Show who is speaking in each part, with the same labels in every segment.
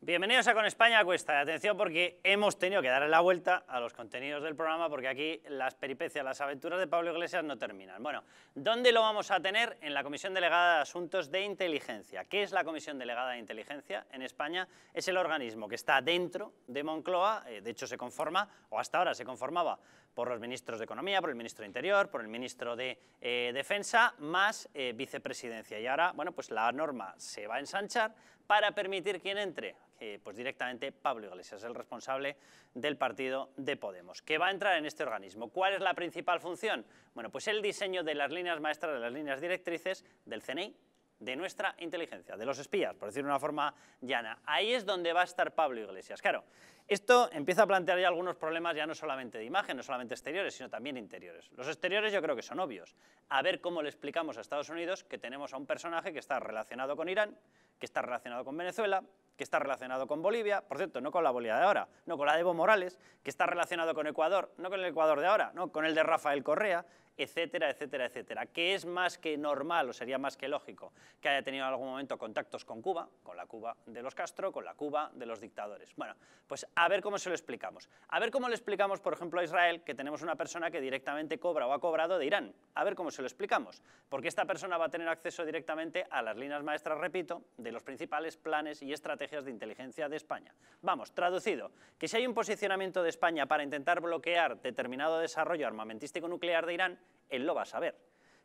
Speaker 1: Bienvenidos a Con España Cuesta. Atención porque hemos tenido que darle la vuelta a los contenidos del programa porque aquí las peripecias, las aventuras de Pablo Iglesias no terminan. Bueno, ¿dónde lo vamos a tener? En la Comisión Delegada de Asuntos de Inteligencia. ¿Qué es la Comisión Delegada de Inteligencia en España? Es el organismo que está dentro de Moncloa, eh, de hecho se conforma, o hasta ahora se conformaba, por los ministros de Economía, por el ministro de Interior, por el ministro de eh, Defensa, más eh, vicepresidencia. Y ahora, bueno, pues la norma se va a ensanchar para permitir quien entre? pues directamente Pablo Iglesias, el responsable del partido de Podemos, que va a entrar en este organismo. ¿Cuál es la principal función? Bueno, pues el diseño de las líneas maestras, de las líneas directrices del CNI, de nuestra inteligencia, de los espías, por decirlo de una forma llana. Ahí es donde va a estar Pablo Iglesias. Claro, esto empieza a plantear ya algunos problemas ya no solamente de imagen, no solamente exteriores, sino también interiores. Los exteriores yo creo que son obvios. A ver cómo le explicamos a Estados Unidos que tenemos a un personaje que está relacionado con Irán, que está relacionado con Venezuela, que está relacionado con Bolivia, por cierto, no con la Bolivia de ahora, no con la de Evo Morales, que está relacionado con Ecuador, no con el Ecuador de ahora, no con el de Rafael Correa, etcétera, etcétera, etcétera, que es más que normal o sería más que lógico que haya tenido en algún momento contactos con Cuba, con la Cuba de los Castro, con la Cuba de los dictadores. Bueno, pues a ver cómo se lo explicamos. A ver cómo le explicamos, por ejemplo, a Israel que tenemos una persona que directamente cobra o ha cobrado de Irán. A ver cómo se lo explicamos, porque esta persona va a tener acceso directamente a las líneas maestras, repito, de los principales planes y estrategias de inteligencia de España. Vamos, traducido, que si hay un posicionamiento de España para intentar bloquear determinado desarrollo armamentístico nuclear de Irán, él lo va a saber.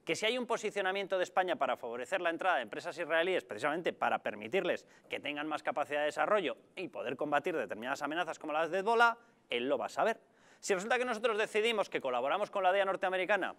Speaker 1: Que si hay un posicionamiento de España para favorecer la entrada de empresas israelíes, precisamente para permitirles que tengan más capacidad de desarrollo y poder combatir determinadas amenazas como las de Ebola, él lo va a saber. Si resulta que nosotros decidimos que colaboramos con la DEA norteamericana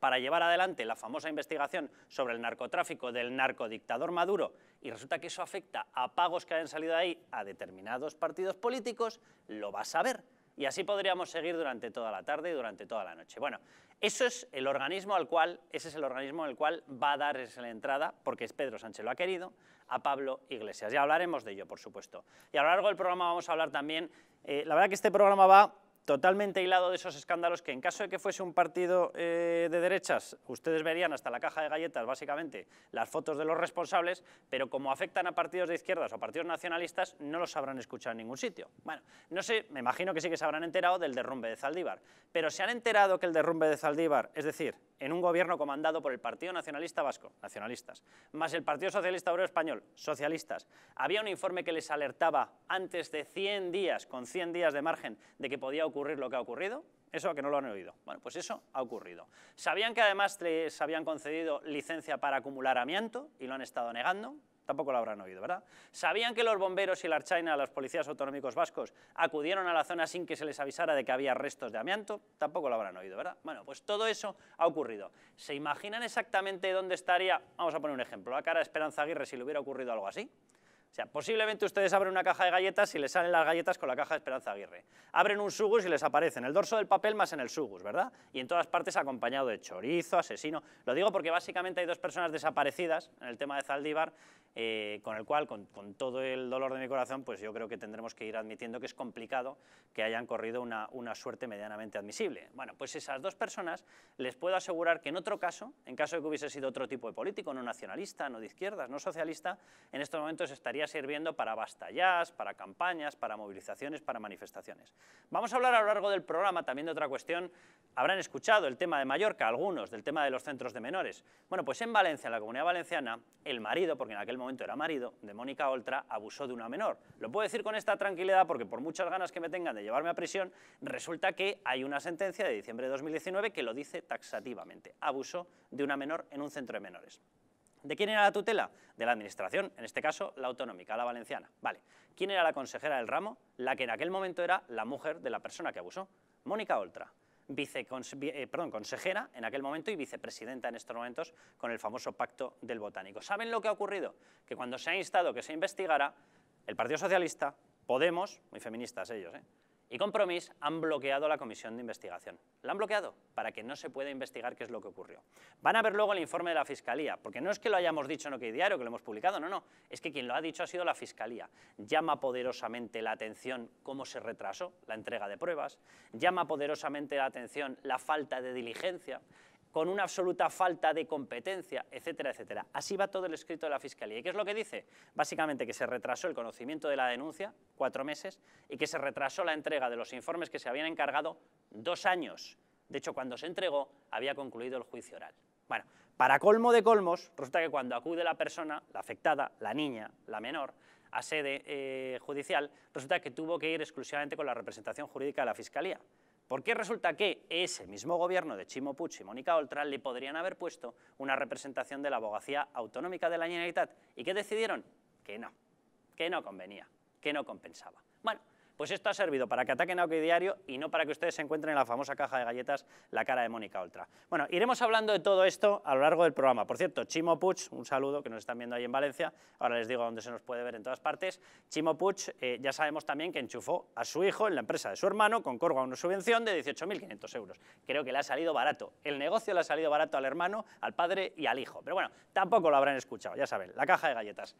Speaker 1: para llevar adelante la famosa investigación sobre el narcotráfico del narcodictador Maduro y resulta que eso afecta a pagos que hayan salido ahí a determinados partidos políticos, lo va a saber y así podríamos seguir durante toda la tarde y durante toda la noche. Bueno, eso es el organismo al cual, ese es el organismo al cual va a dar la entrada, porque es Pedro Sánchez lo ha querido, a Pablo Iglesias. Ya hablaremos de ello, por supuesto. Y a lo largo del programa vamos a hablar también, eh, la verdad que este programa va totalmente hilado de esos escándalos que en caso de que fuese un partido eh, de derechas, ustedes verían hasta la caja de galletas, básicamente, las fotos de los responsables, pero como afectan a partidos de izquierdas o partidos nacionalistas, no los habrán escuchado en ningún sitio. Bueno, no sé, me imagino que sí que se habrán enterado del derrumbe de Zaldívar, pero se han enterado que el derrumbe de Zaldívar, es decir, en un gobierno comandado por el Partido Nacionalista Vasco, nacionalistas, más el Partido Socialista Obrero Español, socialistas, había un informe que les alertaba antes de 100 días, con 100 días de margen, de que podía ocurrir lo que ha ocurrido? Eso que no lo han oído. Bueno, pues eso ha ocurrido. Sabían que además les habían concedido licencia para acumular amianto y lo han estado negando. Tampoco lo habrán oído, ¿verdad? Sabían que los bomberos y la Archaina, los policías autonómicos vascos, acudieron a la zona sin que se les avisara de que había restos de amianto. Tampoco lo habrán oído, ¿verdad? Bueno, pues todo eso ha ocurrido. ¿Se imaginan exactamente dónde estaría, vamos a poner un ejemplo, la cara de Esperanza Aguirre si le hubiera ocurrido algo así? O sea, posiblemente ustedes abren una caja de galletas y les salen las galletas con la caja de Esperanza Aguirre. Abren un sugus y les aparecen el dorso del papel más en el sugus, ¿verdad? Y en todas partes acompañado de chorizo, asesino. Lo digo porque básicamente hay dos personas desaparecidas en el tema de Zaldívar eh, con el cual, con, todo el dolor de mi corazón, pues yo creo que tendremos que ir admitiendo que es complicado que hayan corrido una, una suerte medianamente admisible. Bueno, pues esas dos personas les puedo asegurar que en otro caso, en caso de que hubiese sido otro tipo de político, no nacionalista, no de izquierdas, no socialista, en estos momentos estaría sirviendo para bastallas, para campañas, para movilizaciones, para manifestaciones. Vamos a hablar a lo largo del programa también de otra cuestión. Habrán escuchado el tema de Mallorca, algunos, del tema de los centros de menores. Bueno, pues en Valencia, en la Comunidad Valenciana, el marido, porque en aquel momento era marido, de Mónica Oltra, abusó de una menor. Lo puedo decir con esta tranquilidad porque por muchas ganas que me tengan de llevarme a prisión, resulta que hay una sentencia de diciembre de 2019 que lo dice taxativamente. Abusó de una menor en un centro de menores. ¿De quién era la tutela? De la administración, en este caso la autonómica, la valenciana. Vale. ¿Quién era la consejera del ramo? La que en aquel momento era la mujer de la persona que abusó, Mónica Oltra. Eh, consejera en aquel momento y vicepresidenta en estos momentos con el famoso pacto del botánico. ¿Saben lo que ha ocurrido? Que cuando se ha instado que se investigara, el Partido Socialista, Podemos, muy feministas ellos, ¿eh? y Compromís han bloqueado la comisión de investigación. La han bloqueado para que no se pueda investigar qué es lo que ocurrió. Van a ver luego el informe de la Fiscalía, porque no es que lo hayamos dicho en OK Diario, que lo hemos publicado, no, no, es que quien lo ha dicho ha sido la Fiscalía. Llama poderosamente la atención cómo se retrasó la entrega de pruebas, llama poderosamente la atención la falta de diligencia, con una absoluta falta de competencia, etcétera, etcétera. Así va todo el escrito de la Fiscalía. ¿Y qué es lo que dice? Básicamente que se retrasó el conocimiento de la denuncia, cuatro meses, y que se retrasó la entrega de los informes que se habían encargado dos años. De hecho, cuando se entregó, había concluido el juicio oral. Bueno, para colmo de colmos, resulta que cuando acude la persona, la afectada, la niña, la menor, a sede eh, judicial, resulta que tuvo que ir exclusivamente con la representación jurídica de la Fiscalía. Porque resulta que ese mismo gobierno de Chimo Puig y Mónica Oltra le podrían haber puesto una representación de la abogacía autonómica de la Generalitat y que decidieron que no, que no convenía, que no compensaba. Pues esto ha servido para que ataquen a OK Diario y no para que ustedes se encuentren en la famosa caja de galletas la cara de Mónica Oltra. Bueno, iremos hablando de todo esto a lo largo del programa. Por cierto, Chimo Puch un saludo que nos están viendo ahí en Valencia, ahora les digo dónde se nos puede ver en todas partes. Chimo Puch. Eh, ya sabemos también que enchufó a su hijo en la empresa de su hermano con corgo a una subvención de 18.500 euros. Creo que le ha salido barato. El negocio le ha salido barato al hermano, al padre y al hijo. Pero bueno, tampoco lo habrán escuchado, ya saben, la caja de galletas.